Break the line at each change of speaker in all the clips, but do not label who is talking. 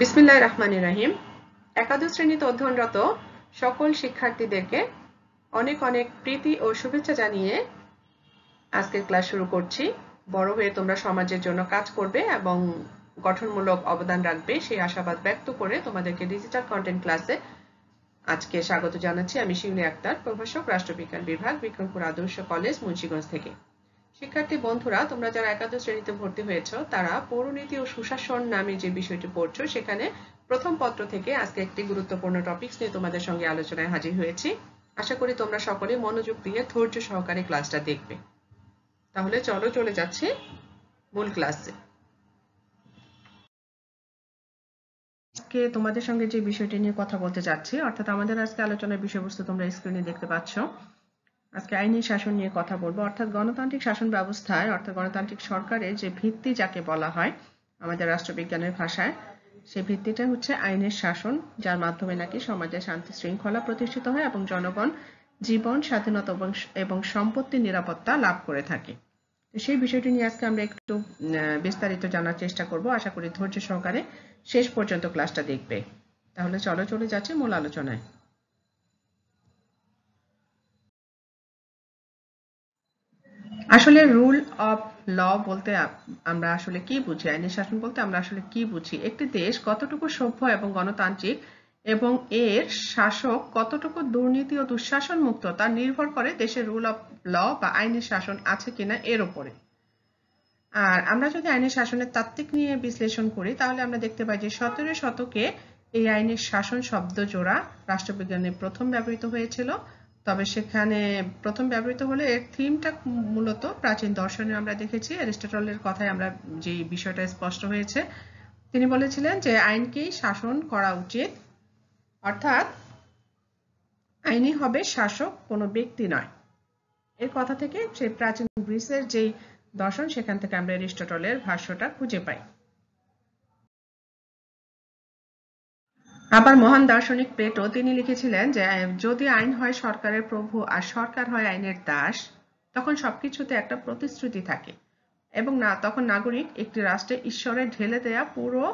বিসমিল্লাহ রহমান রাহিম একাদশ শ্রেণীতে অধ্যয়নরত সকল শিক্ষার্থীদেরকে অনেক অনেক প্রীতি ও শুভেচ্ছা জানিয়ে আজকের ক্লাস শুরু করছি বড় হয়ে তোমরা সমাজের জন্য কাজ করবে এবং গঠনমূলক অবদান রাখবে সেই আশাবাদ ব্যক্ত করে তোমাদেরকে ডিজিটাল কন্টেন্ট ক্লাসে আজকে স্বাগত জানাচ্ছি আমি শিউনি আক্তার প্রভাষক রাষ্ট্রবিজ্ঞান বিভাগ বিক্রমপুর আদর্শ কলেজ মুন্সীগঞ্জ থেকে শিক্ষার্থী বন্ধুরা তোমরা যারা একাদশ শ্রেণীতে ভর্তি হয়েছ তারা পৌরনীতি ও সুশাসন নামে যে বিষয়টি পড়ছো সেখানে প্রথম পত্র থেকে আজকে একটি গুরুত্বপূর্ণ টপিকস নিয়ে তোমাদের সঙ্গে আলোচনায় হাজির হয়েছি আশা করি তোমরা সকলে মনোযোগ দিয়ে ধৈর্য সহকারে ক্লাসটা দেখবে তাহলে চলো চলে যাচ্ছে মূল ক্লাসে আজকে তোমাদের সঙ্গে যে বিষয়টি নিয়ে কথা বলতে যাচ্ছি অর্থাৎ আমাদের আজকে আলোচনার বিষয়বস্তু তোমরা স্ক্রিনে দেখতে পাচ্ছ আজকে আইনি শাসন নিয়ে কথা বলবো অর্থাৎ গণতান্ত্রিক শাসন ব্যবস্থায় অর্থাৎ গণতান্ত্রিক সরকারের যে ভিত্তি যাকে বলা হয় আমাদের রাষ্ট্রবিজ্ঞানের ভাষায় সেই ভিত্তিটা হচ্ছে আইনের শাসন যার মাধ্যমে নাকি সমাজে শান্তি শৃঙ্খলা প্রতিষ্ঠিত হয় এবং জনগণ জীবন স্বাধীনতা এবং সম্পত্তির নিরাপত্তা লাভ করে থাকে সেই বিষয়টি নিয়ে আজকে আমরা একটু বিস্তারিত জানার চেষ্টা করব আশা করি ধৈর্য সহকারে শেষ পর্যন্ত ক্লাসটা দেখবে তাহলে চলো চলে যাচ্ছে মূল আলোচনায় আসলে রুল অফ ল বলতে আমরা আসলে কি বুঝি আইনের শাসন বলতে আমরা আসলে কি বুঝি একটি দেশ কতটুকু সভ্য এবং গণতান্ত্রিক এবং এর শাসক কতটুকু দুর্নীতি ও দুঃশাসন মুক্ত তা নির্ভর করে দেশের রুল অফ ল বা আইনের শাসন আছে কিনা এর উপরে আর আমরা যদি আইনের শাসনের তাত্ত্বিক নিয়ে বিশ্লেষণ করি তাহলে আমরা দেখতে পাই যে সতেরো শতকে এই আইনের শাসন শব্দ জোড়া রাষ্ট্রবিজ্ঞানে প্রথম ব্যবহৃত হয়েছিল তবে সেখানে প্রথম ব্যবহৃত হলে এর থিমটা মূলত প্রাচীন দর্শনে আমরা দেখেছি অ্যারিস্টটলের কথায় আমরা যে বিষয়টা স্পষ্ট হয়েছে তিনি বলেছিলেন যে আইনকেই শাসন করা উচিত অর্থাৎ আইনই হবে শাসক কোনো ব্যক্তি নয় এর কথা থেকে সেই প্রাচীন গ্রিসের যেই দর্শন সেখান থেকে আমরা অ্যারিস্টটলের ভাষ্যটা খুঁজে পাই আবার মহান দার্শনিক প্লেটো তিনি লিখেছিলেন যে যদি আইন হয় সরকারের প্রভু আর সরকার হয় আইনের দাস তখন সবকিছুতে একটা প্রতিশ্রুতি থাকে এবং না তখন নাগরিক একটি রাষ্ট্রে ঈশ্বরের ঢেলে দেয়া পুরো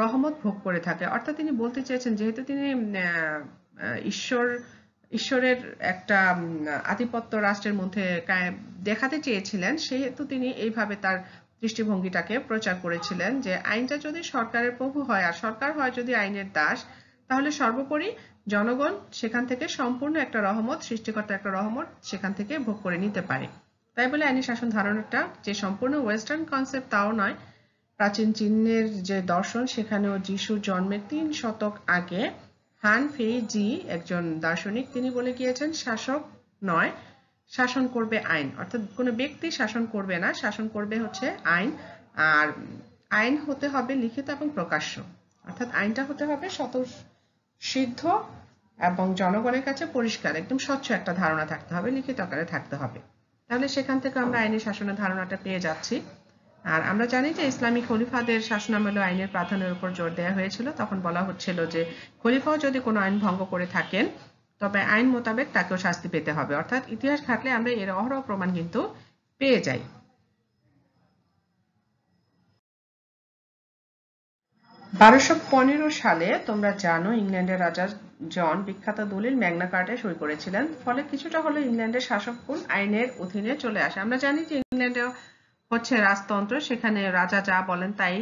রহমত ভোগ করে থাকে অর্থাৎ তিনি বলতে চেয়েছেন যেহেতু তিনি ঈশ্বর ঈশ্বরের একটা আধিপত্য রাষ্ট্রের মধ্যে দেখাতে চেয়েছিলেন সেহেতু তিনি এইভাবে তার দৃষ্টিভঙ্গিটাকে প্রচার করেছিলেন যে আইনটা যদি সরকারের প্রভু হয় আর সরকার হয় যদি আইনের দাস তাহলে সর্বোপরি জনগণ সেখান থেকে সম্পূর্ণ একটা রহমত সৃষ্টিকর্তা একটা রহমত সেখান থেকে ভোগ করে নিতে পারে তাই বলে আইনি শাসন ধারণাটা যে সম্পূর্ণ ওয়েস্টার্ন কনসেপ্ট তাও নয় প্রাচীন চিহ্নের যে দর্শন সেখানেও যিশু জন্মের তিন শতক আগে হান ফেই জি একজন দার্শনিক তিনি বলে গিয়েছেন শাসক নয় শাসন করবে আইন অর্থাৎ কোনো ব্যক্তি শাসন করবে না শাসন করবে হচ্ছে আইন আর আইন হতে হবে লিখিত এবং প্রকাশ্য অর্থাৎ আইনটা হতে হবে সিদ্ধ এবং জনগণের কাছে পরিষ্কার একদম স্বচ্ছ একটা ধারণা থাকতে হবে লিখিত আকারে থাকতে হবে তাহলে সেখান থেকে আমরা আইনের শাসনের ধারণাটা পেয়ে যাচ্ছি আর আমরা জানি যে ইসলামী খলিফাদের শাসনামলে আইনের প্রাধান্যের উপর জোর দেওয়া হয়েছিল তখন বলা হচ্ছিল যে খলিফাও যদি কোনো আইন ভঙ্গ করে থাকেন তবে আইন মোতাবেক তাকেও শাস্তি পেতে হবে অর্থাৎ ইতিহাস ঘাটলে আমরা এর অহরহ প্রমাণ কিন্তু পেয়ে যাই বারোশো পনেরো সালে তোমরা জানো ইংল্যান্ডের রাজা জন বিখ্যাত দলিল ম্যাগনা কার্টায় সই করেছিলেন ফলে কিছুটা হলো ইংল্যান্ডের শাসক কোন আইনের অধীনে চলে আসে আমরা জানি যে ইংল্যান্ডে হচ্ছে রাজতন্ত্র সেখানে রাজা যা বলেন তাই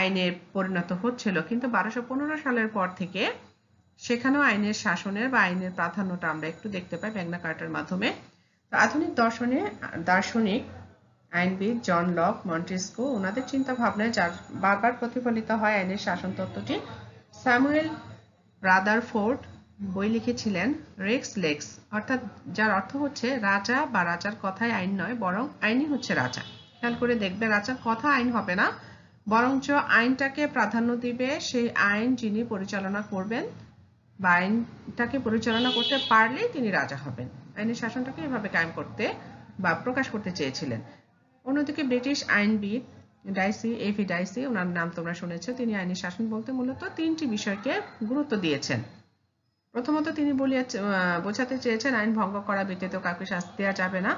আইনে পরিণত হচ্ছিল কিন্তু বারোশো সালের পর থেকে সেখানেও আইনের শাসনের বা আইনের প্রাধান্যটা আমরা একটু দেখতে পাই ম্যাগনা কার্টার মাধ্যমে আধুনিক দর্শনে দার্শনিক আইনবিদ জন লক মন্টেস্কো ওনাদের চিন্তা ভাবনায় যার বারবার প্রতিফলিত হয় আইনের শাসন তত্ত্বটি স্যামুয়েল রাদারফোর্ড বই লিখেছিলেন রেক্স লেক্স অর্থাৎ যার অর্থ হচ্ছে রাজা বা রাজার কথায় আইন নয় বরং আইনই হচ্ছে রাজা খেয়াল করে দেখবে রাজার কথা আইন হবে না বরঞ্চ আইনটাকে প্রাধান্য দিবে সেই আইন যিনি পরিচালনা করবেন বা আইনটাকে পরিচালনা করতে পারলেই তিনি রাজা হবেন আইনের শাসনটাকে এভাবে কায়েম করতে বা প্রকাশ করতে চেয়েছিলেন অন্যদিকে ব্রিটিশ আইনবিদ ডাইসি এফি ডাইসি ওনার নাম তোমরা শুনেছ তিনি আইনের শাসন বলতে মূলত তিনটি বিষয়কে গুরুত্ব দিয়েছেন প্রথমত তিনি বলিয়া বোঝাতে চেয়েছেন আইন ভঙ্গ করা ব্যতীত কাউকে শাস্তি দেওয়া যাবে না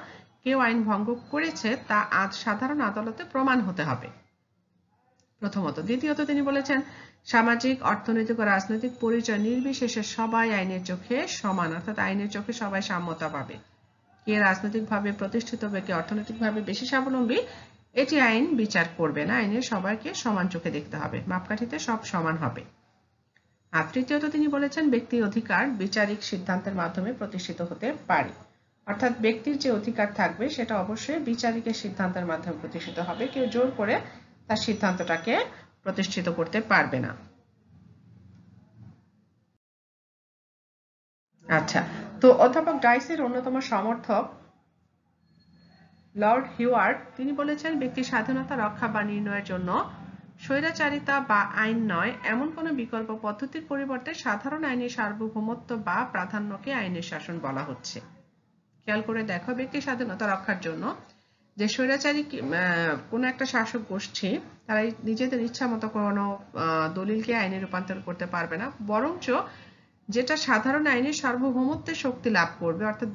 কেউ আইন ভঙ্গ করেছে তা আজ সাধারণ আদালতে প্রমাণ হতে হবে প্রথমত দ্বিতীয়ত তিনি বলেছেন সামাজিক অর্থনৈতিক ও রাজনৈতিক পরিচয় নির্বিশেষে সবাই আইনের চোখে সমান অর্থাৎ আইনের চোখে সবাই সাম্যতা পাবে কে রাজনৈতিকভাবে প্রতিষ্ঠিত হবে কে অর্থনৈতিকভাবে বেশি স্বাবলম্বী এটি আইন বিচার করবে না আইনে সবাইকে সমান চোখে দেখতে হবে মাপকাঠিতে সব সমান হবে আর তৃতীয়ত তিনি বলেছেন ব্যক্তি অধিকার বিচারিক সিদ্ধান্তের মাধ্যমে প্রতিষ্ঠিত হতে পারে অর্থাৎ ব্যক্তির যে অধিকার থাকবে সেটা অবশ্যই বিচারিকের সিদ্ধান্তের মাধ্যমে প্রতিষ্ঠিত হবে কেউ জোর করে তার সিদ্ধান্তটাকে প্রতিষ্ঠিত করতে পারবে না আচ্ছা তো অধ্যাপক ডাইসের অন্যতম সমর্থক লর্ড হিওয়ার্ড তিনি বলেছেন ব্যক্তির স্বাধীনতা রক্ষা বা নির্ণয়ের জন্য স্বৈরাচারিতা বা আইন নয় এমন কোন বিকল্প পদ্ধতির পরিবর্তে সাধারণ আইনের সার্বভৌমত্ব বা প্রাধান্যকে আইনের শাসন বলা হচ্ছে খেয়াল করে দেখো ব্যক্তির স্বাধীনতা রক্ষার জন্য যে স্বৈরাচারী কোনো একটা শাসক গোষ্ঠী তারা নিজেদের ইচ্ছা মতো কোনো দলিলকে আইনে রূপান্তর করতে পারবে না বরঞ্চ যেটা সাধারণ আইনে সার্বভৌমত্বের শক্তি লাভ করবে অর্থাৎ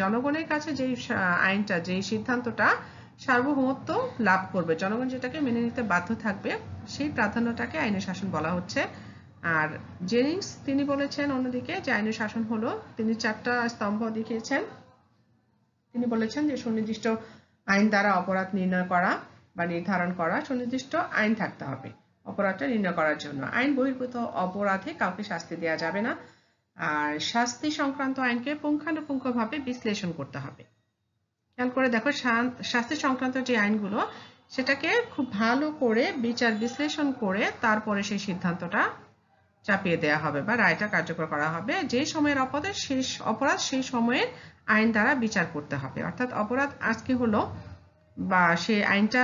জনগণের কাছে যেই আইনটা যেই সিদ্ধান্তটা সার্বভৌমত্ব লাভ করবে জনগণ যেটাকে মেনে নিতে বাধ্য থাকবে সেই প্রাধান্যটাকে আইনের শাসন বলা হচ্ছে আর জেনিংস তিনি বলেছেন অন্যদিকে যে আইনের শাসন হলো তিনি চারটা স্তম্ভ দেখিয়েছেন তিনি বলেছেন যে সুনির্দিষ্ট আইন দ্বারা অপরাধ নির্ণয় করা বা নির্ধারণ করা সুনির্দিষ্ট আইন থাকতে হবে অপরাধটা নির্ণয় করার জন্য আইন বহির্ভূত অপরাধে কাউকে শাস্তি দেওয়া যাবে না আর শাস্তি সংক্রান্ত আইনকে পুঙ্খানুপুঙ্খভাবে বিশ্লেষণ করতে হবে খেয়াল করে দেখো শাস্তি সংক্রান্ত যে আইনগুলো সেটাকে খুব ভালো করে বিচার বিশ্লেষণ করে তারপরে সেই সিদ্ধান্তটা চাপিয়ে দেয়া হবে বা রায়টা কার্যকর করা হবে যে সময়ের অপরাধের শেষ অপরাধ সেই সময়ের আইন দ্বারা বিচার করতে হবে অর্থাৎ অপরাধ আজকে হলো বা সে আইনটা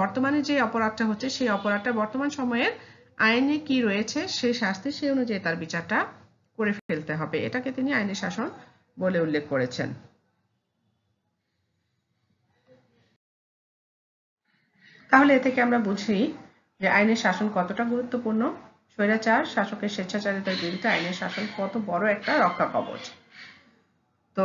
বর্তমানে যে অপরাধটা হচ্ছে সেই অপরাধটা বর্তমান সময়ের আইনে কি রয়েছে সেই শাস্তি সেই অনুযায়ী তার বিচারটা করে ফেলতে হবে এটাকে তিনি আইনি শাসন বলে উল্লেখ করেছেন তাহলে এ থেকে আমরা বুঝি যে আইনের শাসন কতটা গুরুত্বপূর্ণ স্বৈরাচার শাসকের স্বেচ্ছাচারিতার বিরুদ্ধে আইনের শাসন কত বড় একটা রক্ষা কবচ তো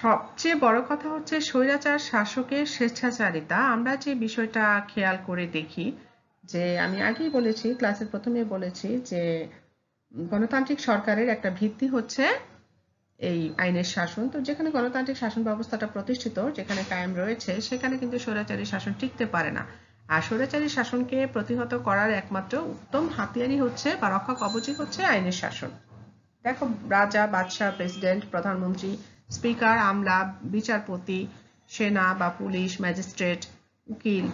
সবচেয়ে বড় কথা হচ্ছে স্বৈরাচার শাসকের স্বেচ্ছাচারিতা আমরা যে বিষয়টা খেয়াল করে দেখি যে আমি আগেই বলেছি ক্লাসের প্রথমে বলেছি যে গণতান্ত্রিক সরকারের একটা ভিত্তি হচ্ছে এই আইনের শাসন তো যেখানে গণতান্ত্রিক শাসন ব্যবস্থাটা প্রতিষ্ঠিত যেখানে কায়েম রয়েছে সেখানে কিন্তু স্বৈরাচারী শাসন টিকতে পারে না আর স্বৈরাচারী শাসনকে প্রতিহত করার একমাত্র উত্তম হাতিয়ারই হচ্ছে বা রক্ষা কবচই হচ্ছে আইনের শাসন দেখো রাজা বাদশাহ প্রেসিডেন্ট প্রধানমন্ত্রী স্পিকার আমলা বিচারপতি সেনা বা পুলিশ ম্যাজিস্ট্রেট উকিল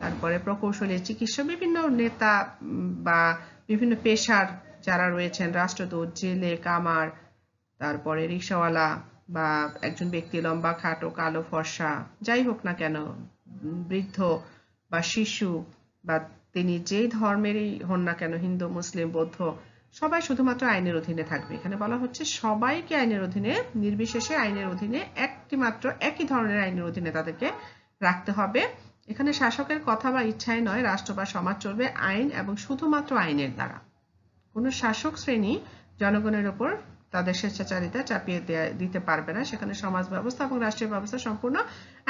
তারপরে প্রকৌশলী চিকিৎসা বিভিন্ন নেতা বা বিভিন্ন পেশার যারা রয়েছেন রাষ্ট্রদূত জেলে কামার তারপরে রিক্সাওয়ালা বা একজন ব্যক্তি লম্বা খাটো কালো ফর্সা যাই হোক না কেন বৃদ্ধ বা শিশু বা তিনি যেই ধর্মেরই হন না কেন হিন্দু মুসলিম বৌদ্ধ সবাই শুধুমাত্র আইনের অধীনে থাকবে এখানে বলা হচ্ছে সবাইকে আইনের অধীনে নির্বিশেষে আইনের অধীনে একটি মাত্র একই ধরনের আইনের অধীনে তাদেরকে রাখতে হবে এখানে শাসকের কথা বা ইচ্ছায় নয় রাষ্ট্র বা সমাজ চলবে আইন এবং শুধুমাত্র আইনের দ্বারা কোনো শাসক শ্রেণী জনগণের ওপর তাদের স্বেচ্ছাচারিতা চাপিয়ে দিতে পারবে না সেখানে সমাজ ব্যবস্থা এবং রাষ্ট্রীয় ব্যবস্থা সম্পূর্ণ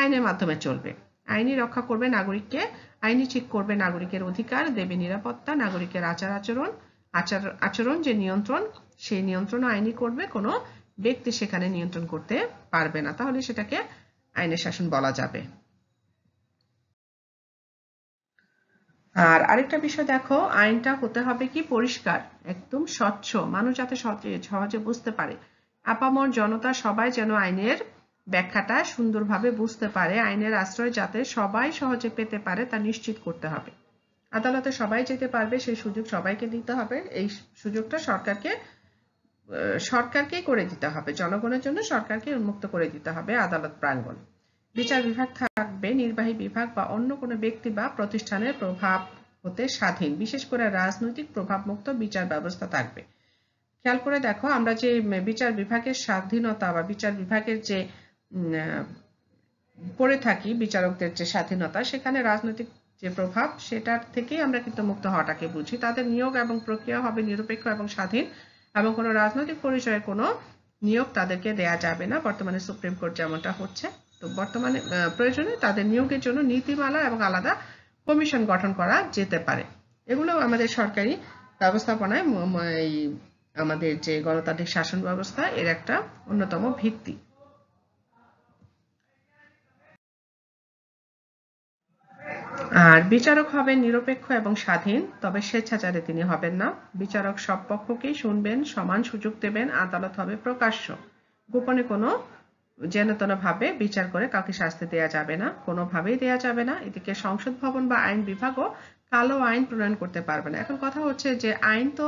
আইনের মাধ্যমে চলবে আইনি রক্ষা করবে নাগরিককে আইনি ঠিক করবে নাগরিকের অধিকার দেবে নিরাপত্তা নাগরিকের আচার আচরণ আচরণ যে নিয়ন্ত্রণ সেই নিয়ন্ত্রণ আইনি করবে কোনো ব্যক্তি সেখানে নিয়ন্ত্রণ করতে পারবে না তাহলে সেটাকে আইনের শাসন বলা যাবে আর আরেকটা বিষয় দেখো আইনটা হতে হবে কি পরিষ্কার একদম স্বচ্ছ মানুষ যাতে সহজে বুঝতে পারে আপামর জনতা সবাই যেন আইনের ব্যাখ্যাটা সুন্দরভাবে বুঝতে পারে আইনের আশ্রয় যাতে সবাই সহজে পেতে পারে তা নিশ্চিত করতে হবে আদালতে সবাই যেতে পারবে সেই সুযোগ সবাইকে দিতে হবে এই সুযোগটা সরকারকে সরকারকেই করে দিতে হবে জনগণের জন্য সরকারকে উন্মুক্ত করে দিতে হবে আদালত প্রাঙ্গণ বিচার বিভাগ থাকবে নির্বাহী বিভাগ বা অন্য কোনো ব্যক্তি বা প্রতিষ্ঠানের প্রভাব হতে স্বাধীন বিশেষ করে রাজনৈতিক প্রভাবমুক্ত বিচার ব্যবস্থা থাকবে খেয়াল করে দেখো আমরা যে বিচার বিভাগের স্বাধীনতা বা বিচার বিভাগের যে পড়ে থাকি বিচারকদের যে স্বাধীনতা সেখানে রাজনৈতিক যে প্রভাব সেটার থেকেই আমরা কিন্তু মুক্ত হওয়াটাকে বুঝি তাদের নিয়োগ এবং প্রক্রিয়া হবে নিরপেক্ষ এবং স্বাধীন এবং কোনো রাজনৈতিক পরিচয়ে কোনো নিয়োগ তাদেরকে দেয়া যাবে না বর্তমানে সুপ্রিম কোর্ট যেমনটা হচ্ছে তো বর্তমানে প্রয়োজনে তাদের নিয়োগের জন্য নীতিমালা এবং আলাদা কমিশন গঠন করা যেতে পারে এগুলো আমাদের সরকারি ব্যবস্থাপনায় আমাদের যে গণতান্ত্রিক শাসন ব্যবস্থা এর একটা অন্যতম ভিত্তি আর বিচারক হবেন নিরপেক্ষ এবং স্বাধীন তবে স্বেচ্ছাচারে তিনি হবেন না বিচারক সব পক্ষকেই শুনবেন সমান সুযোগ দেবেন আদালত হবে প্রকাশ্য গোপনে কোনো যেন ভাবে বিচার করে কাউকে শাস্তি দেয়া যাবে না কোনোভাবেই দেয়া যাবে না এদিকে সংসদ ভবন বা আইন বিভাগও কালো আইন প্রণয়ন করতে পারবে না এখন কথা হচ্ছে যে আইন তো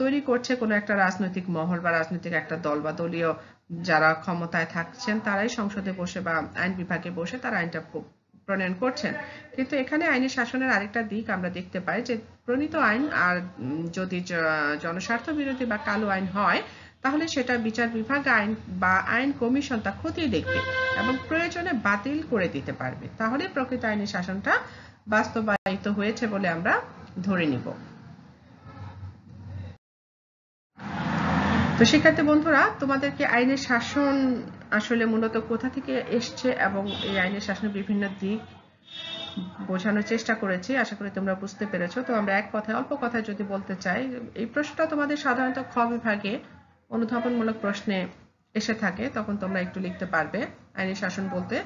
তৈরি করছে কোনো একটা রাজনৈতিক মহল বা রাজনৈতিক একটা দল বা দলীয় যারা ক্ষমতায় থাকছেন তারাই সংসদে বসে বা আইন বিভাগে বসে তারা আইনটা প্রণয়ন করছেন কিন্তু এখানে আইনি শাসনের আরেকটা দিক আমরা দেখতে পাই যে প্রণীত আইন আর যদি জনস্বার্থ বিরোধী বা কালো আইন হয় তাহলে সেটা বিচার বিভাগ আইন বা আইন কমিশন তা খতিয়ে দেখবে এবং প্রয়োজনে বাতিল করে দিতে পারবে তাহলে প্রকৃত আইনি শাসনটা বাস্তবায়িত হয়েছে বলে আমরা ধরে নিব তো শিক্ষার্থী বন্ধুরা তোমাদেরকে আইনের শাসন আসলে মূলত কোথা থেকে এসছে এবং এই আইনের শাসনের বিভিন্ন দিক বোঝানোর চেষ্টা করেছি আশা করি তোমরা বুঝতে পেরেছো তো আমরা এক কথায় অল্প কথায় যদি বলতে চাই এই প্রশ্নটা তোমাদের সাধারণত খ বিভাগে অনুধাবনমূলক প্রশ্নে এসে থাকে তখন তোমরা একটু লিখতে পারবে আইনের শাসন বলতে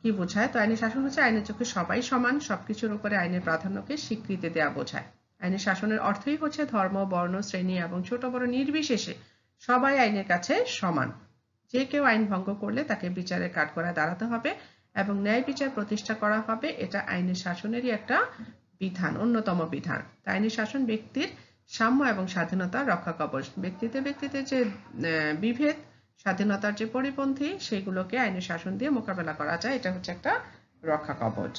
কি বোঝায় তো আইনি শাসন হচ্ছে আইনের চোখে সবাই সমান সবকিছুর উপরে আইনের প্রাধান্যকে স্বীকৃতি দেওয়া বোঝায় আইনের শাসনের অর্থই হচ্ছে ধর্ম বর্ণ শ্রেণী এবং ছোট বড় নির্বিশেষে সবাই আইনের কাছে সমান যে কেউ আইন ভঙ্গ করলে তাকে বিচারের করা দাঁড়াতে হবে এবং ন্যায় বিচার প্রতিষ্ঠা করা হবে এটা আইনের শাসনেরই একটা বিধান অন্যতম বিধান আইনের শাসন ব্যক্তির সাম্য এবং স্বাধীনতা রক্ষা কবচ ব্যক্তিতে ব্যক্তিতে যে বিভেদ স্বাধীনতার যে পরিপন্থী সেগুলোকে আইনের শাসন দিয়ে মোকাবেলা করা যায় এটা হচ্ছে একটা রক্ষা কবচ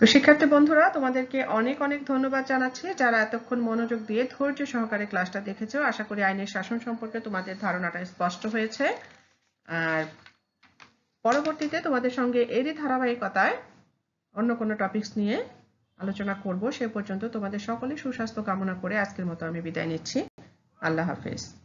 তো শিক্ষার্থী বন্ধুরা তোমাদেরকে অনেক অনেক ধন্যবাদ জানাচ্ছি যারা এতক্ষণ মনোযোগ দিয়ে ধৈর্য সহকারে ক্লাসটা দেখেছো আশা করি আইনের শাসন সম্পর্কে তোমাদের ধারণাটা স্পষ্ট হয়েছে আর পরবর্তীতে তোমাদের সঙ্গে এরই ধারাবাহিকতায় অন্য কোনো টপিকস নিয়ে আলোচনা করব সে পর্যন্ত তোমাদের সকলে সুস্বাস্থ্য কামনা করে আজকের মতো আমি বিদায় নিচ্ছি আল্লাহ হাফেজ